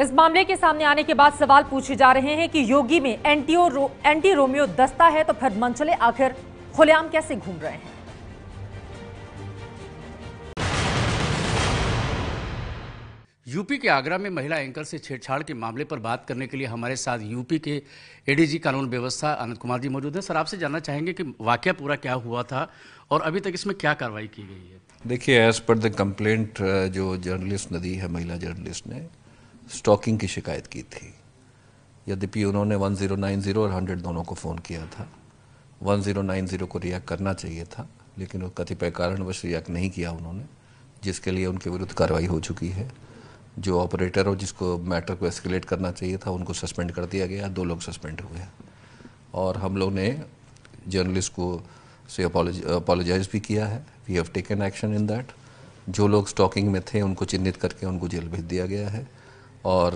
इस मामले के सामने आने के बाद सवाल पूछे जा रहे हैं कि योगी में एंटी रो, एंटी रोमियो दस्ता है तो फिर मंचले आखिर खुलेआम कैसे घूम रहे हैं यूपी के आगरा में महिला एंकर से छेड़छाड़ के मामले पर बात करने के लिए हमारे साथ यूपी के एडीजी कानून व्यवस्था अनंत कुमार जी मौजूद हैं सर आपसे जानना चाहेंगे कि वाक्य पूरा क्या हुआ था और अभी तक इसमें क्या कार्रवाई की गई है देखिए एज पर द कंप्लेंट जो जर्नलिस्ट ने दी है महिला जर्नलिस्ट ने स्टॉकिंग की शिकायत की थी यद्यपि उन्होंने 1090 और 100 दोनों को फ़ोन किया था 1090 को रिएक्ट करना चाहिए था लेकिन वो कतिपय कारणवश रिएक्ट नहीं किया उन्होंने जिसके लिए उनके विरुद्ध कार्रवाई हो चुकी है जो ऑपरेटर और जिसको मैटर को एस्केलेट करना चाहिए था उनको सस्पेंड कर दिया गया दो लोग सस्पेंड हुए हैं और हम लोग ने जर्नलिस्ट को से अपोलोजाइज भी किया है we have taken action in that जो लोग स्टॉकिंग में थे उनको चिन्हित करके उनको जेल भेज दिया गया है और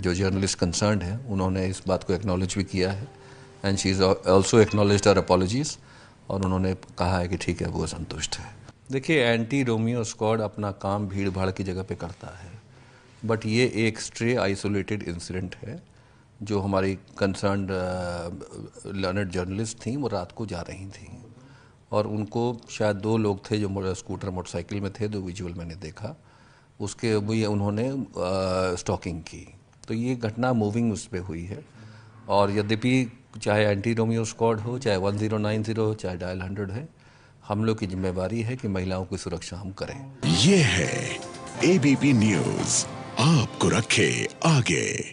जो जर्नलिस्ट कंसर्न हैं उन्होंने इस बात को एक्नॉलेज भी किया है and she is also acknowledge our apologies और उन्होंने कहा है कि ठीक है वो संतुष्ट है देखिए एंटी रोमियो स्क्वाड अपना काम भीड़ भाड़ की जगह पे करता है बट ये एक स्ट्रे आइसोलेटेड इंसिडेंट है जो हमारी कंसर्न लर्नड जर्नलिस्ट थी वो रात को जा रही थी और उनको शायद दो लोग थे जो स्कूटर मोटरसाइकिल में थे दो विजुअल मैंने देखा उसके भी उन्होंने स्टॉकिंग की तो ये घटना मूविंग उस पर हुई है और यद्यपि चाहे एंटी रोमियो स्क्वाड हो चाहे वन जीरो नाइन जीरो हो चाहे डायल हंड्रेड है हम लोग की जिम्मेवारी है कि महिलाओं की सुरक्षा हम करें ये है एबीपी न्यूज आपको रखे आगे